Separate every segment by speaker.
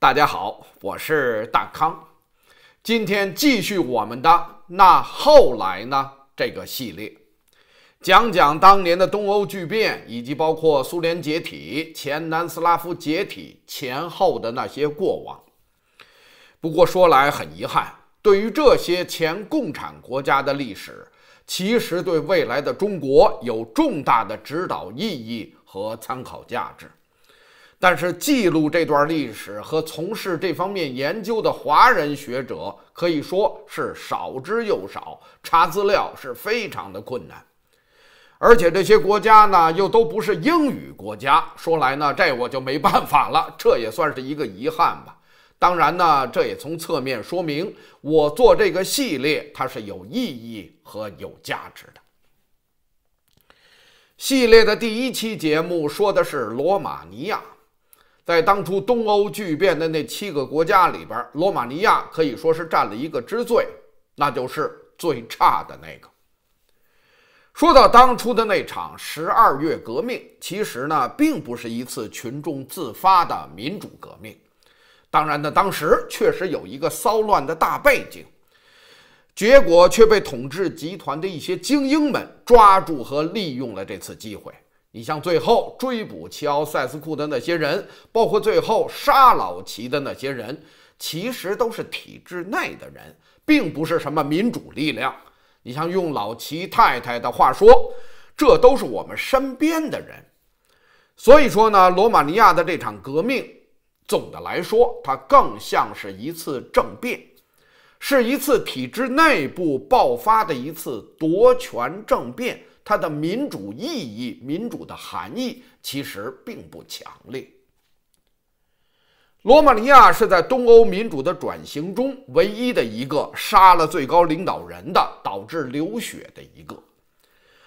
Speaker 1: 大家好，我是大康，今天继续我们的那后来呢这个系列，讲讲当年的东欧巨变，以及包括苏联解体前、南斯拉夫解体前后的那些过往。不过说来很遗憾，对于这些前共产国家的历史，其实对未来的中国有重大的指导意义和参考价值。但是记录这段历史和从事这方面研究的华人学者可以说是少之又少，查资料是非常的困难，而且这些国家呢又都不是英语国家，说来呢这我就没办法了，这也算是一个遗憾吧。当然呢，这也从侧面说明我做这个系列它是有意义和有价值的。系列的第一期节目说的是罗马尼亚。在当初东欧巨变的那七个国家里边，罗马尼亚可以说是占了一个之最，那就是最差的那个。说到当初的那场十二月革命，其实呢，并不是一次群众自发的民主革命，当然呢，当时确实有一个骚乱的大背景，结果却被统治集团的一些精英们抓住和利用了这次机会。你像最后追捕齐奥塞斯库的那些人，包括最后杀老齐的那些人，其实都是体制内的人，并不是什么民主力量。你像用老齐太太的话说，这都是我们身边的人。所以说呢，罗马尼亚的这场革命，总的来说，它更像是一次政变，是一次体制内部爆发的一次夺权政变。它的民主意义、民主的含义其实并不强烈。罗马尼亚是在东欧民主的转型中唯一的一个杀了最高领导人的、导致流血的一个，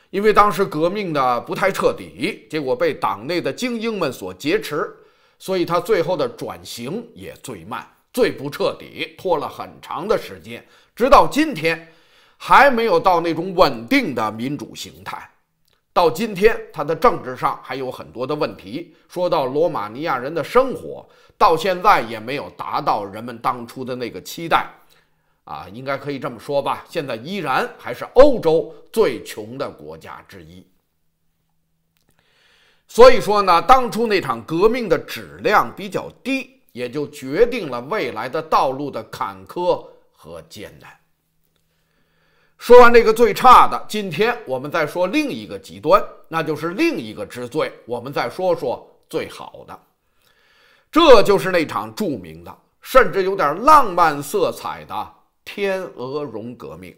Speaker 1: 因为当时革命的不太彻底，结果被党内的精英们所劫持，所以他最后的转型也最慢、最不彻底，拖了很长的时间，直到今天。还没有到那种稳定的民主形态，到今天他的政治上还有很多的问题。说到罗马尼亚人的生活，到现在也没有达到人们当初的那个期待，啊，应该可以这么说吧。现在依然还是欧洲最穷的国家之一。所以说呢，当初那场革命的质量比较低，也就决定了未来的道路的坎坷和艰难。说完这个最差的，今天我们再说另一个极端，那就是另一个之最。我们再说说最好的，这就是那场著名的、甚至有点浪漫色彩的“天鹅绒革命”。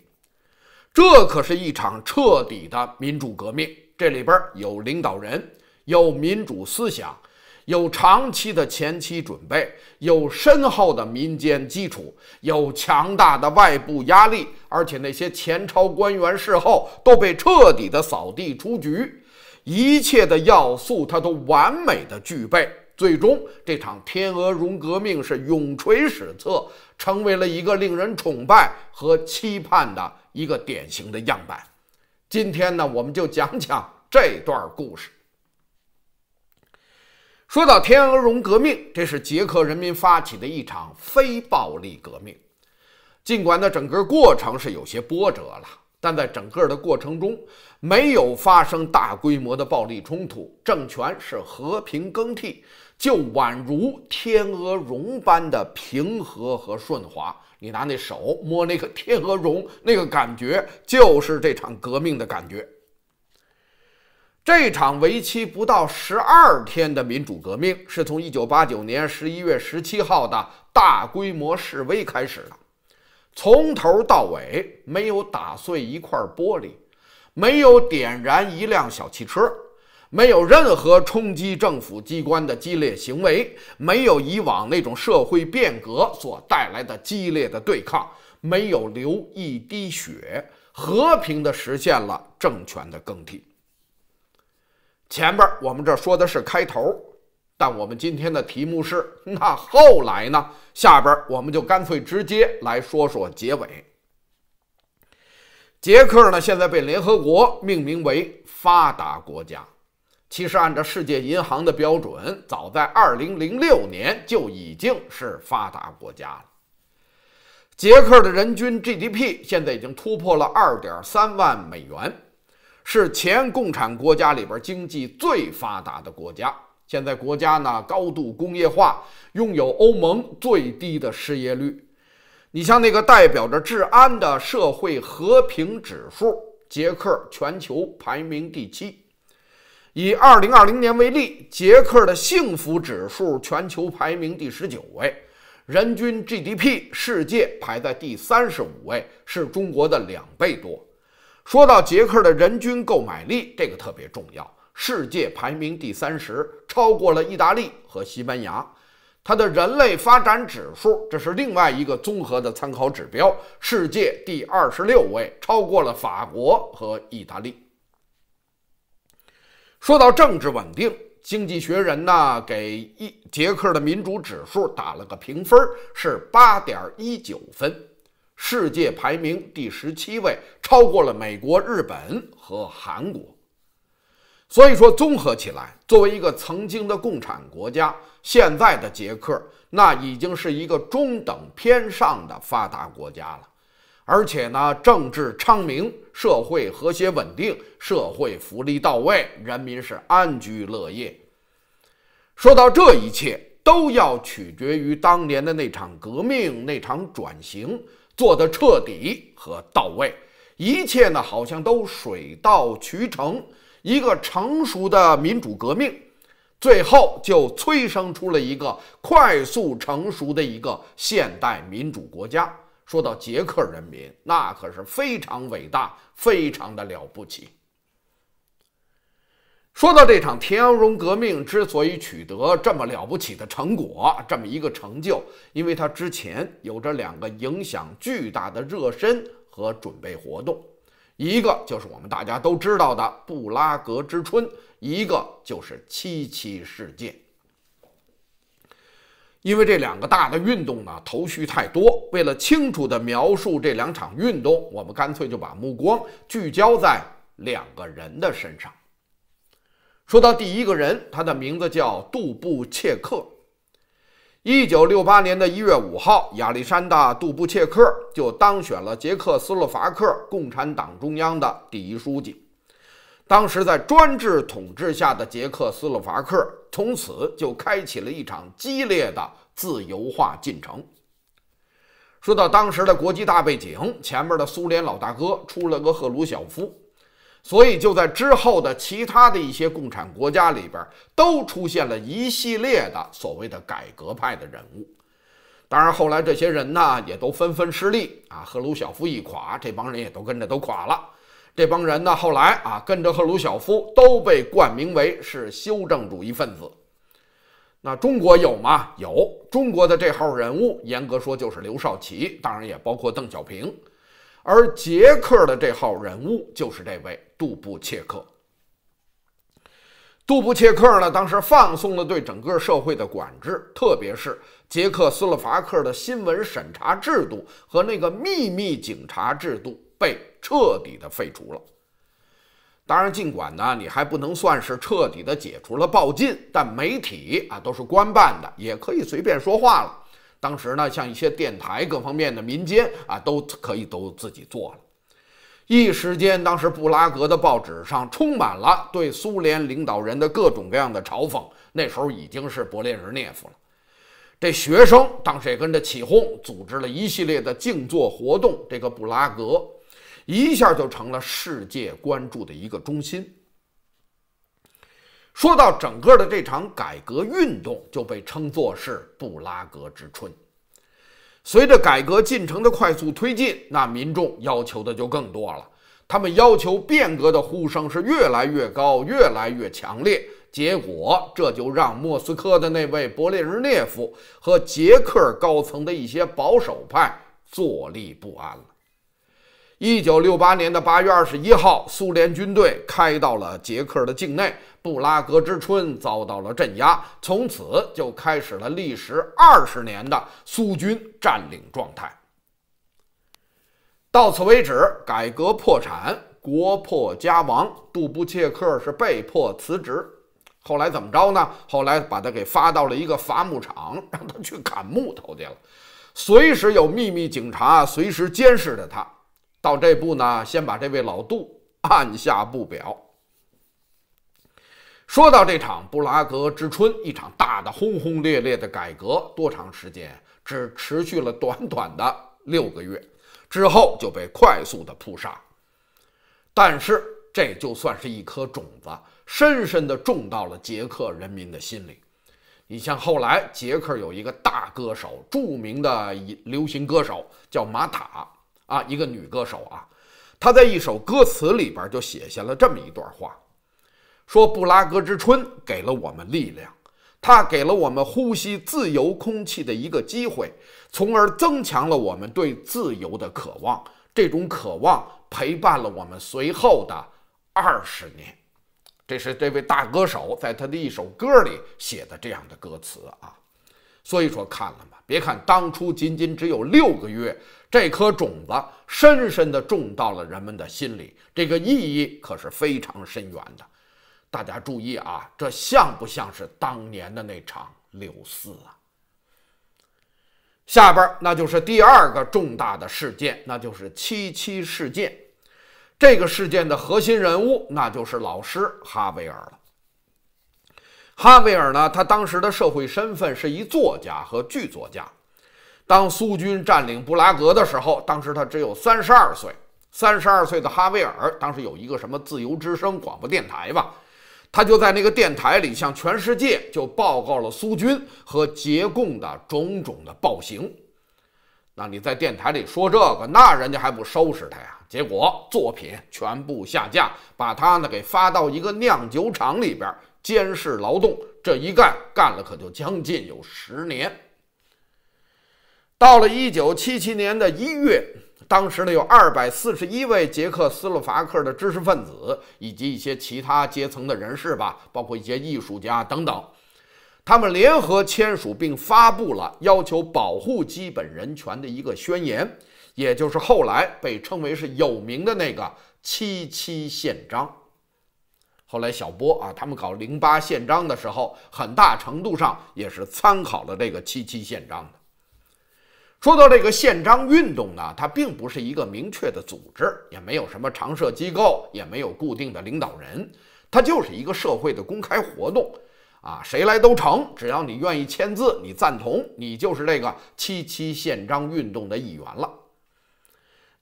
Speaker 1: 这可是一场彻底的民主革命，这里边有领导人，有民主思想。有长期的前期准备，有深厚的民间基础，有强大的外部压力，而且那些前朝官员事后都被彻底的扫地出局，一切的要素他都完美的具备。最终，这场天鹅绒革命是永垂史册，成为了一个令人崇拜和期盼的一个典型的样板。今天呢，我们就讲讲这段故事。说到天鹅绒革命，这是捷克人民发起的一场非暴力革命。尽管呢，整个过程是有些波折了，但在整个的过程中没有发生大规模的暴力冲突，政权是和平更替，就宛如天鹅绒般的平和和顺滑。你拿那手摸那个天鹅绒，那个感觉就是这场革命的感觉。这场为期不到十二天的民主革命，是从1989年11月17号的大规模示威开始的，从头到尾没有打碎一块玻璃，没有点燃一辆小汽车，没有任何冲击政府机关的激烈行为，没有以往那种社会变革所带来的激烈的对抗，没有流一滴血，和平的实现了政权的更替。前边我们这说的是开头，但我们今天的题目是 那后来呢？下边我们就干脆直接来说说结尾。捷克呢，现在被联合国命名为发达国家，其实按照世界银行的标准，早在2006年就已经是发达国家了。捷克的人均 GDP 现在已经突破了2.3万美元。是前共产国家里边经济最发达的国家，现在国家呢高度工业化，拥有欧盟最低的失业率。你像那个代表着治安的社会和平指数，捷克全球排名第七。以二零二零年为例，捷克的幸福指数全球排名第十九位，人均 GDP 世界排在第三十五位，是中国的两倍多。说到捷克的人均购买力，这个特别重要，世界排名第三十，超过了意大利和西班牙。它的人类发展指数，这是另外一个综合的参考指标，世界第二十六位，超过了法国和意大利。说到政治稳定，《经济学人》呢给一捷克的民主指数打了个评分，是八点一九分。世界排名第十七位，超过了美国、日本和韩国。所以说，综合起来，作为一个曾经的共产国家，现在的捷克那已经是一个中等偏上的发达国家了。而且呢，政治昌明，社会和谐稳定，社会福利到位，人民是安居乐业。说到这一切，都要取决于当年的那场革命，那场转型。做得彻底和到位，一切呢好像都水到渠成。一个成熟的民主革命，最后就催生出了一个快速成熟的一个现代民主国家。说到捷克人民，那可是非常伟大，非常的了不起。说到这场田鹅绒革命之所以取得这么了不起的成果，这么一个成就，因为它之前有着两个影响巨大的热身和准备活动，一个就是我们大家都知道的布拉格之春，一个就是七七事件。因为这两个大的运动呢，头绪太多，为了清楚的描述这两场运动，我们干脆就把目光聚焦在两个人的身上。说到第一个人，他的名字叫杜布切克。一九六八年的一月五号，亚历山大·杜布切克就当选了捷克斯洛伐克共产党中央的第一书记。当时在专制统治下的捷克斯洛伐克，从此就开启了一场激烈的自由化进程。说到当时的国际大背景，前面的苏联老大哥出了个赫鲁晓夫。所以就在之后的其他的一些共产国家里边，都出现了一系列的所谓的改革派的人物。当然，后来这些人呢，也都纷纷失利。啊，赫鲁晓夫一垮，这帮人也都跟着都垮了。这帮人呢，后来啊，跟着赫鲁晓夫都被冠名为是修正主义分子。那中国有吗？有中国的这号人物，严格说就是刘少奇，当然也包括邓小平。而捷克的这号人物就是这位杜布切克。杜布切克呢，当时放松了对整个社会的管制，特别是捷克斯洛伐克的新闻审查制度和那个秘密警察制度被彻底的废除了。当然，尽管呢，你还不能算是彻底的解除了暴禁，但媒体啊都是官办的，也可以随便说话了。当时呢，像一些电台各方面的民间啊，都可以都自己做了。一时间，当时布拉格的报纸上充满了对苏联领导人的各种各样的嘲讽。那时候已经是勃列日涅夫了。这学生当时也跟着起哄，组织了一系列的静坐活动。这个布拉格一下就成了世界关注的一个中心。说到整个的这场改革运动，就被称作是布拉格之春。随着改革进程的快速推进，那民众要求的就更多了，他们要求变革的呼声是越来越高，越来越强烈。结果，这就让莫斯科的那位勃列日涅夫和捷克高层的一些保守派坐立不安了。一九六八年的八月二十一号，苏联军队开到了捷克的境内，布拉格之春遭到了镇压，从此就开始了历时二十年的苏军占领状态。到此为止，改革破产，国破家亡，杜布切克是被迫辞职。后来怎么着呢？后来把他给发到了一个伐木场，让他去砍木头去了，随时有秘密警察随时监视着他。到这步呢，先把这位老杜按下不表。说到这场布拉格之春，一场大的轰轰烈烈的改革，多长时间？只持续了短短的六个月，之后就被快速的扑杀。但是，这就算是一颗种子，深深的种到了捷克人民的心里。你像后来，捷克有一个大歌手，著名的流行歌手，叫玛塔。啊，一个女歌手啊，她在一首歌词里边就写下了这么一段话，说布拉格之春给了我们力量，它给了我们呼吸自由空气的一个机会，从而增强了我们对自由的渴望。这种渴望陪伴了我们随后的二十年。这是这位大歌手在他的一首歌里写的这样的歌词啊。所以说看了嘛，别看当初仅仅只有六个月，这颗种子深深的种到了人们的心里，这个意义可是非常深远的。大家注意啊，这像不像是当年的那场柳四啊？下边那就是第二个重大的事件，那就是七七事件。这个事件的核心人物，那就是老师哈维尔了。哈维尔呢？他当时的社会身份是一作家和剧作家。当苏军占领布拉格的时候，当时他只有三十二岁。三十二岁的哈维尔当时有一个什么自由之声广播电台吧？他就在那个电台里向全世界就报告了苏军和捷共的种种的暴行。那你在电台里说这个，那人家还不收拾他呀？结果作品全部下架，把他呢给发到一个酿酒厂里边。监视劳动，这一干干了可就将近有十年。到了一九七七年的一月，当时呢有二百四十一位捷克斯洛伐克的知识分子以及一些其他阶层的人士吧，包括一些艺术家等等，他们联合签署并发布了要求保护基本人权的一个宣言，也就是后来被称为是有名的那个七七宪章。后来，小波啊，他们搞零八宪章的时候，很大程度上也是参考了这个七七宪章的。说到这个宪章运动呢，它并不是一个明确的组织，也没有什么常设机构，也没有固定的领导人，它就是一个社会的公开活动啊，谁来都成，只要你愿意签字，你赞同，你就是这个七七宪章运动的一员了。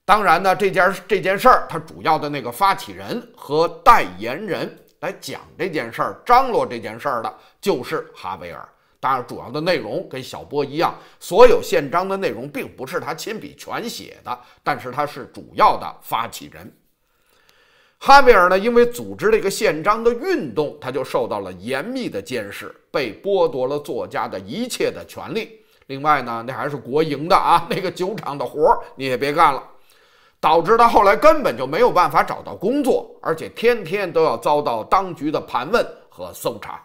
Speaker 1: 当然呢，这件这件事儿，他主要的那个发起人和代言人来讲这件事儿、张罗这件事儿的，就是哈维尔。当然，主要的内容跟小波一样，所有宪章的内容并不是他亲笔全写的，但是他是主要的发起人。哈维尔呢，因为组织了一个宪章的运动，他就受到了严密的监视，被剥夺了作家的一切的权利。另外呢，那还是国营的啊，那个酒厂的活儿你也别干了。导致他后来根本就没有办法找到工作，而且天天都要遭到当局的盘问和搜查。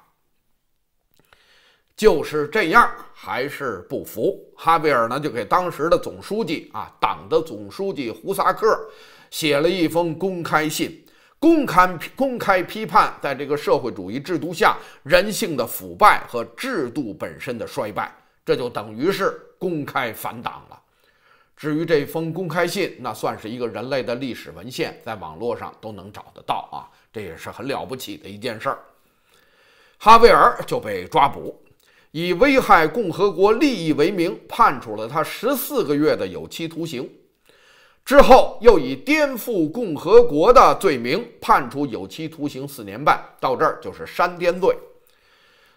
Speaker 1: 就是这样，还是不服哈维尔呢，就给当时的总书记啊，党的总书记胡萨克写了一封公开信，公开公开批判在这个社会主义制度下人性的腐败和制度本身的衰败，这就等于是公开反党了。至于这封公开信，那算是一个人类的历史文献，在网络上都能找得到啊，这也是很了不起的一件事儿。哈维尔就被抓捕，以危害共和国利益为名，判处了他十四个月的有期徒刑。之后又以颠覆共和国的罪名，判处有期徒刑四年半。到这儿就是山巅罪，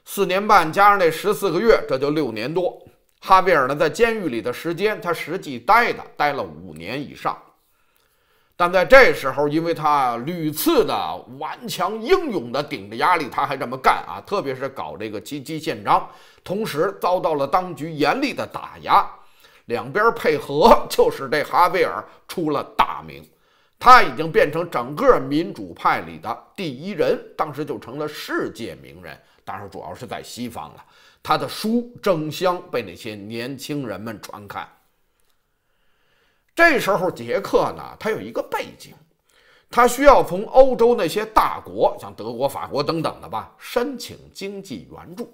Speaker 1: 四年半加上那十四个月，这就六年多。哈维尔呢，在监狱里的时间，他实际待的待了五年以上。但在这时候，因为他屡次的顽强、英勇的顶着压力，他还这么干啊！特别是搞这个《积极宪章》，同时遭到了当局严厉的打压，两边配合，就使这哈维尔出了大名。他已经变成整个民主派里的第一人，当时就成了世界名人，当然主要是在西方了。他的书争相被那些年轻人们传看。这时候，杰克呢，他有一个背景，他需要从欧洲那些大国，像德国、法国等等的吧，申请经济援助。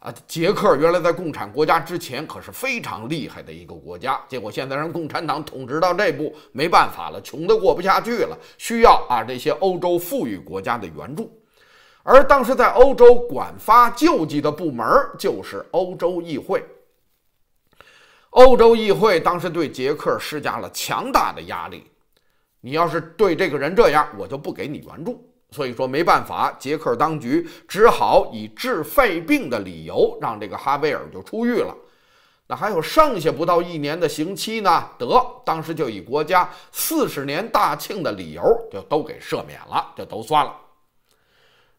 Speaker 1: 啊，杰克原来在共产国家之前可是非常厉害的一个国家，结果现在让共产党统治到这步，没办法了，穷的过不下去了，需要啊这些欧洲富裕国家的援助。而当时在欧洲管发救济的部门儿就是欧洲议会。欧洲议会当时对捷克施加了强大的压力，你要是对这个人这样，我就不给你援助。所以说没办法，捷克当局只好以治肺病的理由，让这个哈维尔就出狱了。那还有剩下不到一年的刑期呢，得当时就以国家四十年大庆的理由，就都给赦免了，就都算了。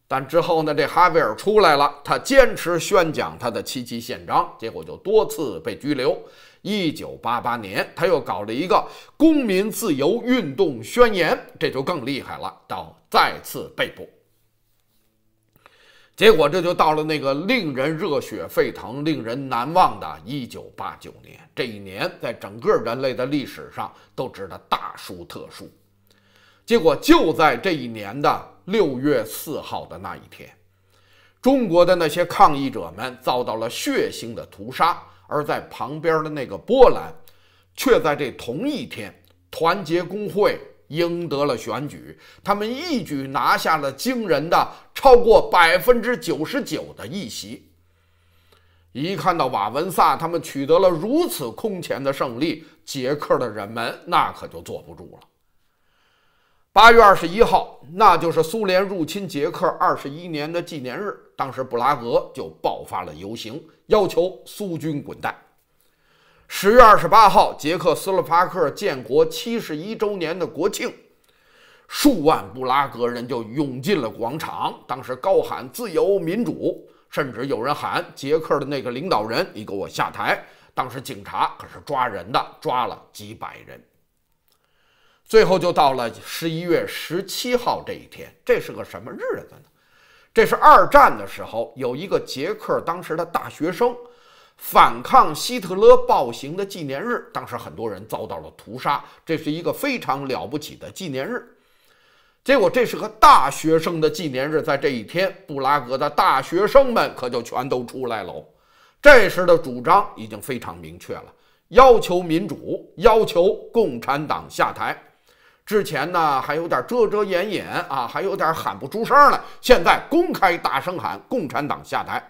Speaker 1: 但之后呢？这哈维尔出来了，他坚持宣讲他的《七七宪章》，结果就多次被拘留。一九八八年，他又搞了一个《公民自由运动宣言》，这就更厉害了，到再次被捕。结果这就到了那个令人热血沸腾、令人难忘的1989年。这一年，在整个人类的历史上都值得大书特书。结果就在这一年的。六月四号的那一天，中国的那些抗议者们遭到了血腥的屠杀，而在旁边的那个波兰，却在这同一天，团结工会赢得了选举，他们一举拿下了惊人的超过百分之九十九的议席。一看到瓦文萨他们取得了如此空前的胜利，捷克的人们那可就坐不住了。八月二十一号，那就是苏联入侵捷克二十一年的纪念日，当时布拉格就爆发了游行，要求苏军滚蛋。十月二十八号，捷克斯洛伐克建国七十一周年的国庆，数万布拉格人就涌进了广场，当时高喊自由民主，甚至有人喊捷克的那个领导人你给我下台。当时警察可是抓人的，抓了几百人。最后就到了十一月十七号这一天，这是个什么日子呢？这是二战的时候，有一个捷克当时的大学生反抗希特勒暴行的纪念日。当时很多人遭到了屠杀，这是一个非常了不起的纪念日。结果这是个大学生的纪念日，在这一天，布拉格的大学生们可就全都出来了。这时的主张已经非常明确了，要求民主，要求共产党下台。之前呢还有点遮遮掩掩啊，还有点喊不出声来。现在公开大声喊“共产党下台”，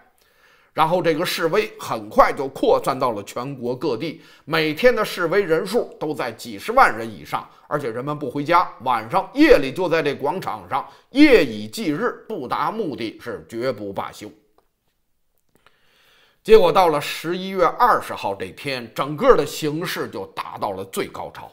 Speaker 1: 然后这个示威很快就扩散到了全国各地，每天的示威人数都在几十万人以上，而且人们不回家，晚上夜里就在这广场上夜以继日，不达目的是绝不罢休。结果到了十一月二十号这天，整个的形势就达到了最高潮。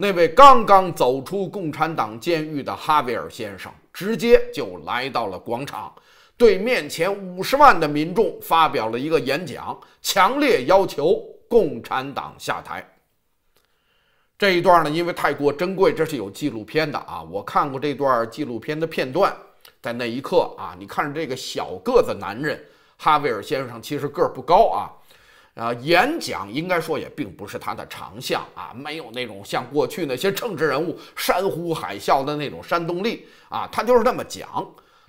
Speaker 1: 那位刚刚走出共产党监狱的哈维尔先生，直接就来到了广场，对面前五十万的民众发表了一个演讲，强烈要求共产党下台。这一段呢，因为太过珍贵，这是有纪录片的啊，我看过这段纪录片的片段。在那一刻啊，你看这个小个子男人哈维尔先生，其实个儿不高啊。啊，演讲应该说也并不是他的长项啊，没有那种像过去那些政治人物山呼海啸的那种煽动力啊，他就是那么讲。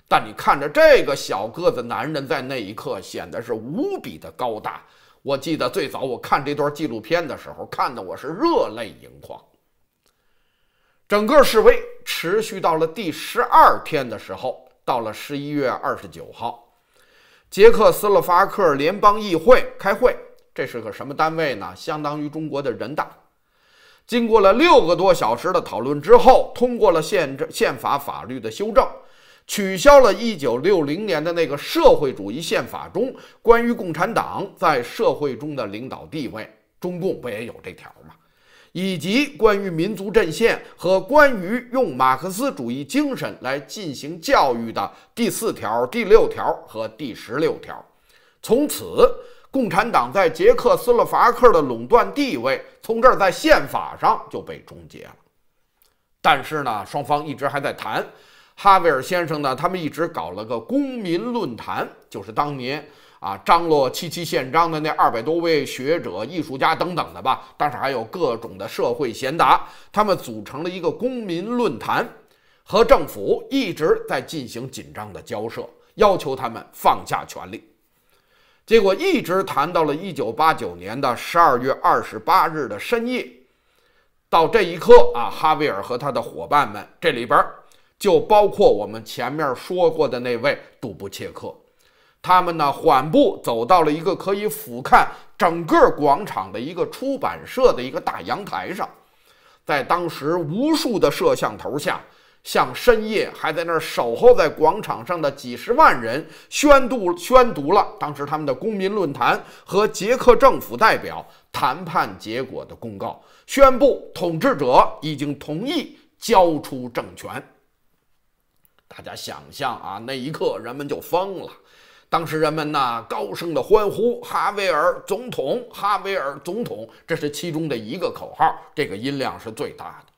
Speaker 1: 但你看着这个小个子男人在那一刻显得是无比的高大。我记得最早我看这段纪录片的时候，看的我是热泪盈眶。整个示威持续到了第十二天的时候，到了十一月二十九号，捷克斯洛伐克联邦议会开会。这是个什么单位呢？相当于中国的人大。经过了六个多小时的讨论之后，通过了宪政宪法法律的修正，取消了1960年的那个社会主义宪法中关于共产党在社会中的领导地位，中共不也有这条吗？以及关于民族阵线和关于用马克思主义精神来进行教育的第四条、第六条和第十六条。从此。共产党在捷克斯洛伐克的垄断地位，从这儿在宪法上就被终结了。但是呢，双方一直还在谈。哈维尔先生呢，他们一直搞了个公民论坛，就是当年啊张罗七七宪章的那二百多位学者、艺术家等等的吧，当时还有各种的社会贤达，他们组成了一个公民论坛，和政府一直在进行紧张的交涉，要求他们放下权力。结果一直谈到了一九八九年的十二月二十八日的深夜，到这一刻啊，哈维尔和他的伙伴们，这里边就包括我们前面说过的那位杜布切克，他们呢缓步走到了一个可以俯瞰整个广场的一个出版社的一个大阳台上，在当时无数的摄像头下。向深夜还在那儿守候在广场上的几十万人宣读、宣读了当时他们的公民论坛和捷克政府代表谈判结果的公告，宣布统治者已经同意交出政权。大家想象啊，那一刻人们就疯了，当时人们呐高声的欢呼“哈维尔总统，哈维尔总统”，这是其中的一个口号，这个音量是最大的。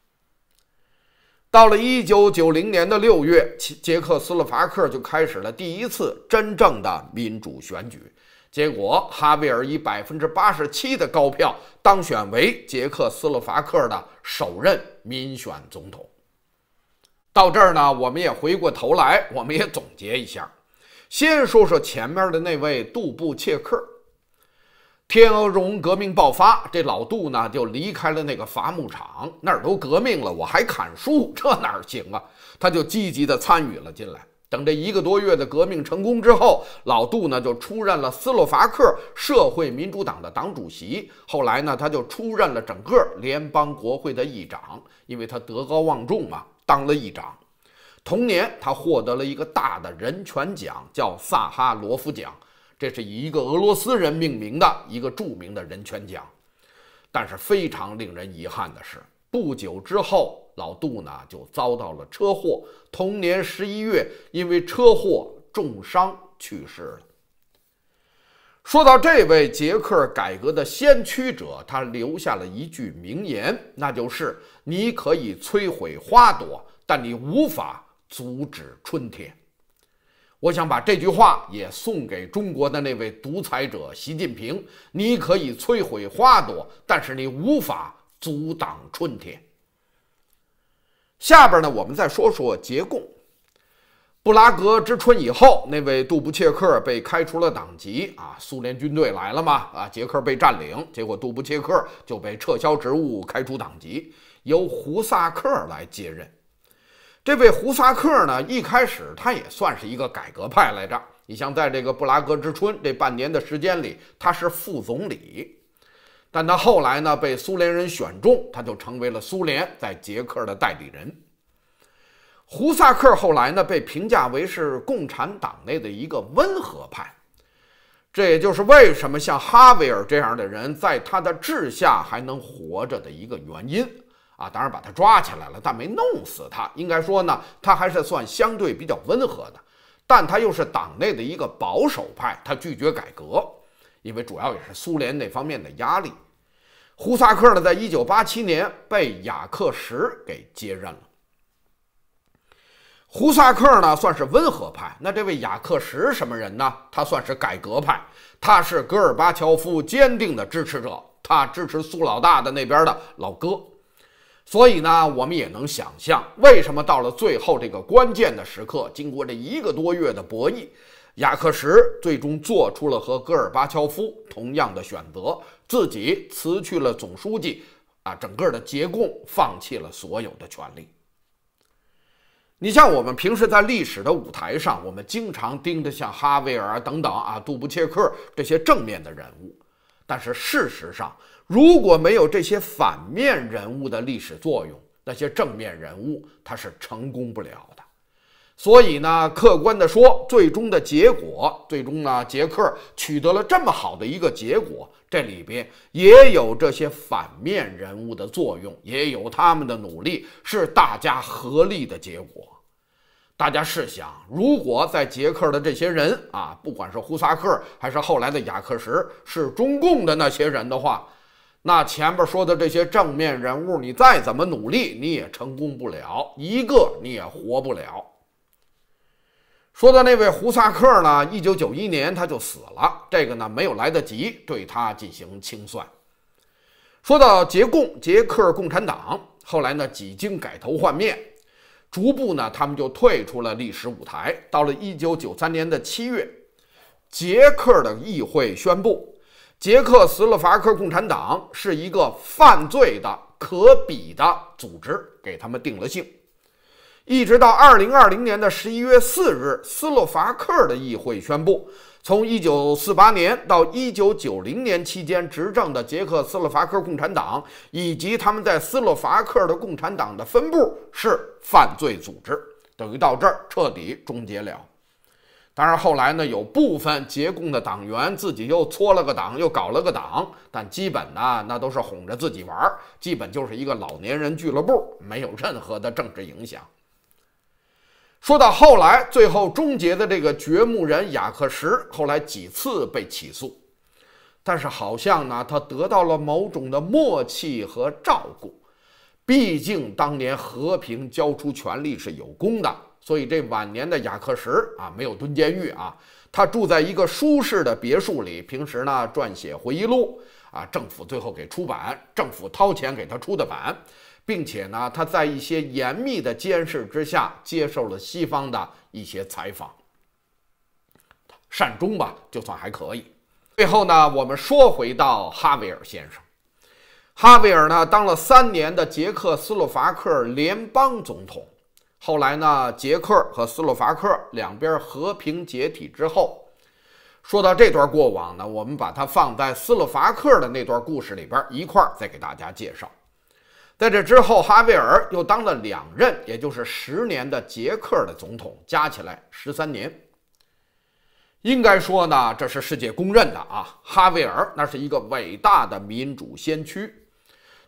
Speaker 1: 到了一九九零年的六月，捷克斯洛伐克就开始了第一次真正的民主选举，结果哈维尔以百分之八十七的高票当选为捷克斯洛伐克的首任民选总统。到这儿呢，我们也回过头来，我们也总结一下，先说说前面的那位杜布切克。天鹅绒革命爆发，这老杜呢就离开了那个伐木厂，那儿都革命了，我还砍树，这哪行啊？他就积极地参与了进来。等这一个多月的革命成功之后，老杜呢就出任了斯洛伐克社会民主党的党主席。后来呢，他就出任了整个联邦国会的议长，因为他德高望重嘛，当了议长。同年，他获得了一个大的人权奖，叫萨哈罗夫奖。这是以一个俄罗斯人命名的一个著名的人权奖，但是非常令人遗憾的是，不久之后老杜呢就遭到了车祸，同年十一月因为车祸重伤去世了。说到这位捷克改革的先驱者，他留下了一句名言，那就是：“你可以摧毁花朵，但你无法阻止春天。”我想把这句话也送给中国的那位独裁者习近平：你可以摧毁花朵，但是你无法阻挡春天。下边呢，我们再说说结共。布拉格之春以后，那位杜布切克被开除了党籍啊！苏联军队来了嘛啊！捷克被占领，结果杜布切克就被撤销职务、开除党籍，由胡萨克来接任。这位胡萨克呢，一开始他也算是一个改革派来着。你像在这个布拉格之春这半年的时间里，他是副总理。但他后来呢，被苏联人选中，他就成为了苏联在捷克的代理人。胡萨克后来呢，被评价为是共产党内的一个温和派。这也就是为什么像哈维尔这样的人，在他的治下还能活着的一个原因。啊，当然把他抓起来了，但没弄死他。应该说呢，他还是算相对比较温和的。但他又是党内的一个保守派，他拒绝改革，因为主要也是苏联那方面的压力。胡萨克呢，在一九八七年被雅克什给接任了。胡萨克呢，算是温和派。那这位雅克什什么人呢？他算是改革派，他是戈尔巴乔夫坚定的支持者，他支持苏老大的那边的老哥。所以呢，我们也能想象，为什么到了最后这个关键的时刻，经过这一个多月的博弈，雅克什最终做出了和戈尔巴乔夫同样的选择，自己辞去了总书记，啊，整个的结共，放弃了所有的权利。你像我们平时在历史的舞台上，我们经常盯着像哈维尔等等啊，杜布切克这些正面的人物，但是事实上，如果没有这些反面人物的历史作用，那些正面人物他是成功不了的。所以呢，客观的说，最终的结果，最终呢，捷克取得了这么好的一个结果，这里边也有这些反面人物的作用，也有他们的努力，是大家合力的结果。大家试想，如果在捷克的这些人啊，不管是胡萨克还是后来的雅克什，是中共的那些人的话，那前边说的这些正面人物，你再怎么努力，你也成功不了一个，你也活不了。说到那位胡萨克呢，一九九一年他就死了，这个呢没有来得及对他进行清算。说到捷共捷克共产党，后来呢几经改头换面，逐步呢他们就退出了历史舞台。到了一九九三年的七月，捷克的议会宣布。捷克斯洛伐克共产党是一个犯罪的可比的组织，给他们定了性。一直到二零二零年的十一月四日，斯洛伐克的议会宣布，从一九四八年到一九九零年期间执政的捷克斯洛伐克共产党以及他们在斯洛伐克的共产党的分部是犯罪组织，等于到这儿彻底终结了。当然后来呢，有部分结共的党员自己又搓了个党，又搞了个党，但基本呢，那都是哄着自己玩儿，基本就是一个老年人俱乐部，没有任何的政治影响。说到后来，最后终结的这个掘墓人雅克什，后来几次被起诉，但是好像呢，他得到了某种的默契和照顾，毕竟当年和平交出权力是有功的。所以这晚年的雅克什啊，没有蹲监狱啊，他住在一个舒适的别墅里，平时呢撰写回忆录啊，政府最后给出版，政府掏钱给他出的版，并且呢，他在一些严密的监视之下接受了西方的一些采访，善终吧，就算还可以。最后呢，我们说回到哈维尔先生，哈维尔呢当了三年的捷克斯洛伐克联邦总统。后来呢，捷克和斯洛伐克两边和平解体之后，说到这段过往呢，我们把它放在斯洛伐克的那段故事里边一块儿再给大家介绍。在这之后，哈维尔又当了两任，也就是十年的捷克的总统，加起来十三年。应该说呢，这是世界公认的啊，哈维尔那是一个伟大的民主先驱。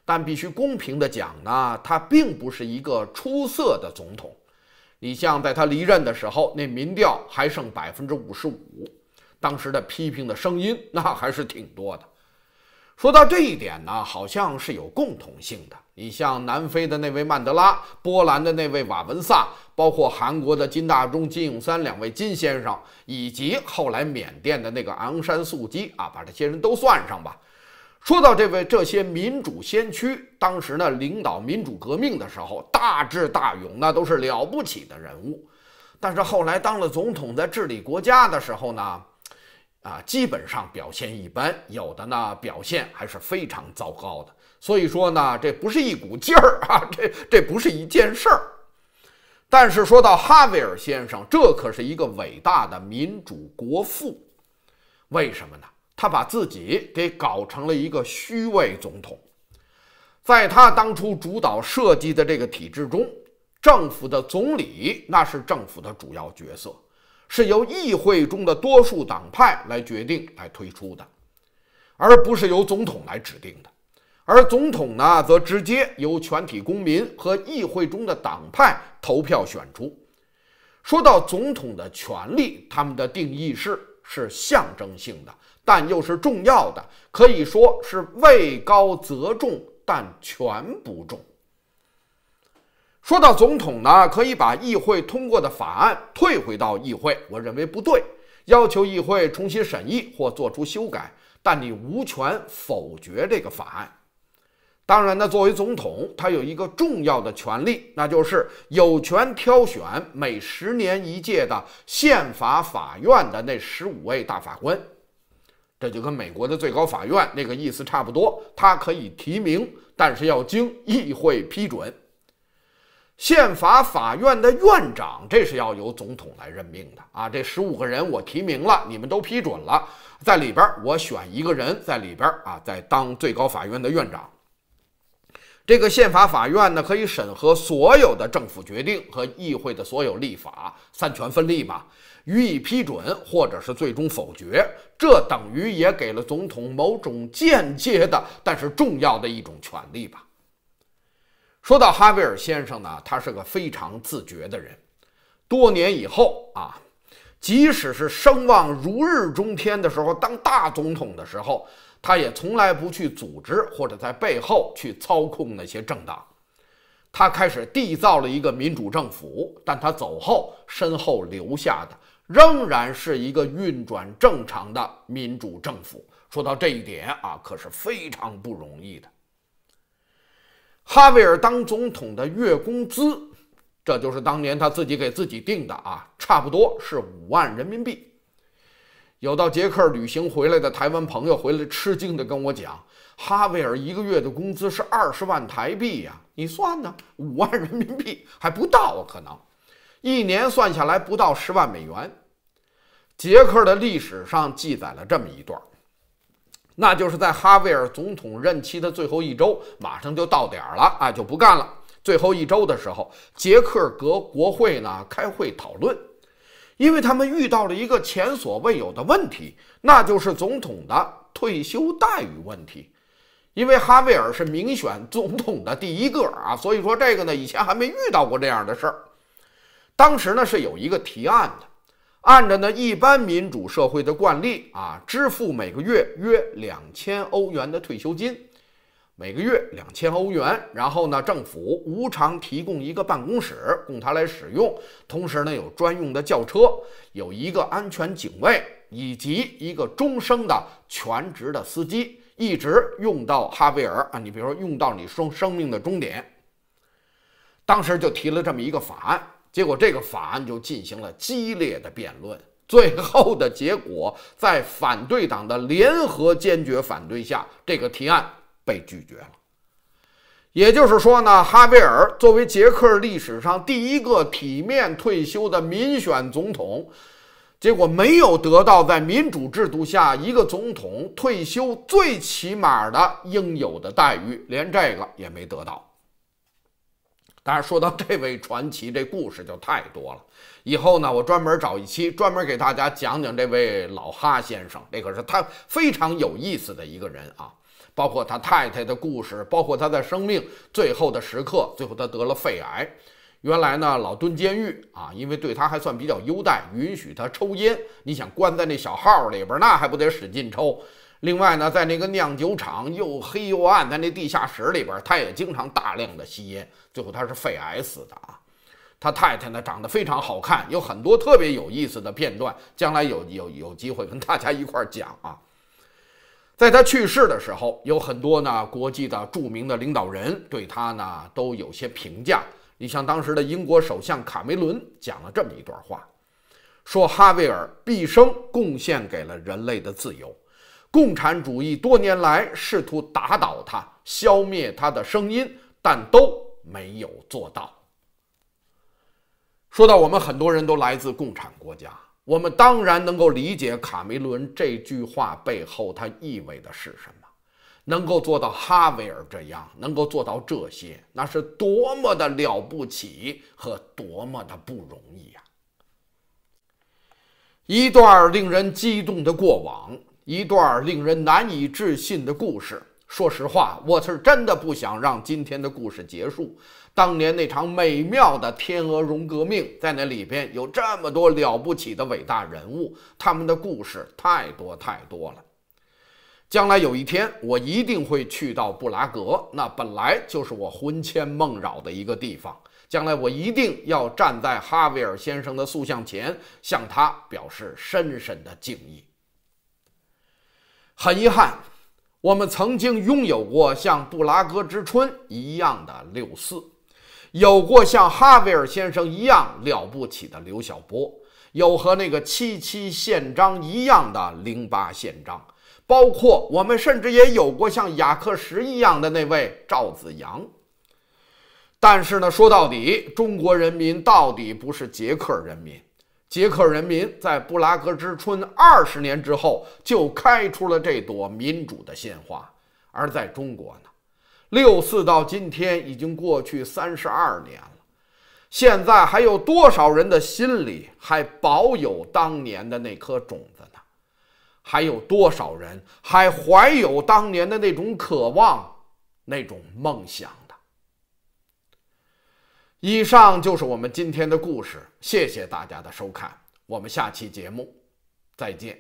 Speaker 1: 但必须公平的讲呢，他并不是一个出色的总统。你像在他离任的时候，那民调还剩百分之五十五，当时的批评的声音 那还是挺多的。说到这一点呢，好像是有共同性的。你像南非的那位曼德拉，波兰的那位瓦文萨，包括韩国的金大中、金永三两位金先生，以及后来缅甸的那个昂山素姬啊，把这些人都算上吧。说到这位这些民主先驱，当时呢领导民主革命的时候，大智大勇，那都是了不起的人物。但是后来当了总统，在治理国家的时候呢，啊，基本上表现一般，有的呢表现还是非常糟糕的。所以说呢，这不是一股劲儿啊，这这不是一件事儿。但是说到哈维尔先生，这可是一个伟大的民主国父，为什么呢？他把自己给搞成了一个虚位总统。在他当初主导设计的这个体制中，政府的总理那是政府的主要角色，是由议会中的多数党派来决定、来推出的，而不是由总统来指定的。而总统呢，则直接由全体公民和议会中的党派投票选出。说到总统的权利，他们的定义是是象征性的。但又是重要的，可以说是位高则重，但权不重。说到总统呢，可以把议会通过的法案退回到议会，我认为不对，要求议会重新审议或作出修改，但你无权否决这个法案。当然呢，作为总统，他有一个重要的权利，那就是有权挑选每十年一届的宪法法院的那十五位大法官。这就跟美国的最高法院那个意思差不多，它可以提名，但是要经议会批准。宪法法院的院长，这是要由总统来任命的啊！这十五个人我提名了，你们都批准了，在里边我选一个人在里边啊，在当最高法院的院长。这个宪法法院呢，可以审核所有的政府决定和议会的所有立法，三权分立嘛，予以批准或者是最终否决。这等于也给了总统某种间接的，但是重要的一种权利吧。说到哈维尔先生呢，他是个非常自觉的人，多年以后啊，即使是声望如日中天的时候，当大总统的时候。他也从来不去组织或者在背后去操控那些政党，他开始缔造了一个民主政府。但他走后，身后留下的仍然是一个运转正常的民主政府。说到这一点啊，可是非常不容易的。哈维尔当总统的月工资，这就是当年他自己给自己定的啊，差不多是五万人民币。有到捷克旅行回来的台湾朋友回来，吃惊地跟我讲：“哈维尔一个月的工资是二十万台币呀，你算呢，五万人民币还不到，啊，可能一年算下来不到十万美元。”捷克的历史上记载了这么一段，那就是在哈维尔总统任期的最后一周，马上就到点了啊，就不干了。最后一周的时候，捷克各国会呢开会讨论。因为他们遇到了一个前所未有的问题，那就是总统的退休待遇问题。因为哈维尔是民选总统的第一个啊，所以说这个呢以前还没遇到过这样的事儿。当时呢是有一个提案的，按着呢一般民主社会的惯例啊，支付每个月约两千欧元的退休金。每个月两千欧元，然后呢，政府无偿提供一个办公室供他来使用，同时呢，有专用的轿车，有一个安全警卫，以及一个终生的全职的司机，一直用到哈维尔啊，你比如说用到你双生命的终点。当时就提了这么一个法案，结果这个法案就进行了激烈的辩论，最后的结果在反对党的联合坚决反对下，这个提案。被拒绝了，也就是说呢，哈维尔作为捷克历史上第一个体面退休的民选总统，结果没有得到在民主制度下一个总统退休最起码的应有的待遇，连这个也没得到。当然，说到这位传奇，这故事就太多了。以后呢，我专门找一期专门给大家讲讲这位老哈先生，这可是他非常有意思的一个人啊。包括他太太的故事，包括他在生命最后的时刻，最后他得了肺癌。原来呢，老蹲监狱啊，因为对他还算比较优待，允许他抽烟。你想关在那小号里边，那还不得使劲抽？另外呢，在那个酿酒厂又黑又暗，在那地下室里边，他也经常大量的吸烟。最后他是肺癌死的啊。他太太呢，长得非常好看，有很多特别有意思的片段，将来有有有机会跟大家一块儿讲啊。在他去世的时候，有很多呢国际的著名的领导人对他呢都有些评价。你像当时的英国首相卡梅伦讲了这么一段话，说哈维尔毕生贡献给了人类的自由，共产主义多年来试图打倒他、消灭他的声音，但都没有做到。说到我们很多人都来自共产国家。我们当然能够理解卡梅伦这句话背后它意味的是什么，能够做到哈维尔这样，能够做到这些，那是多么的了不起和多么的不容易啊！一段令人激动的过往，一段令人难以置信的故事。说实话，我是真的不想让今天的故事结束。当年那场美妙的天鹅绒革命，在那里边有这么多了不起的伟大人物，他们的故事太多太多了。将来有一天，我一定会去到布拉格，那本来就是我魂牵梦绕的一个地方。将来我一定要站在哈维尔先生的塑像前，向他表示深深的敬意。很遗憾，我们曾经拥有过像布拉格之春一样的六四。有过像哈维尔先生一样了不起的刘晓波，有和那个七七宪章一样的零八宪章，包括我们甚至也有过像雅克什一样的那位赵子阳。但是呢，说到底，中国人民到底不是捷克人民，捷克人民在布拉格之春二十年之后就开出了这朵民主的鲜花，而在中国呢？六四到今天已经过去三十二年了，现在还有多少人的心里还保有当年的那颗种子呢？还有多少人还怀有当年的那种渴望、那种梦想呢？以上就是我们今天的故事，谢谢大家的收看，我们下期节目再见。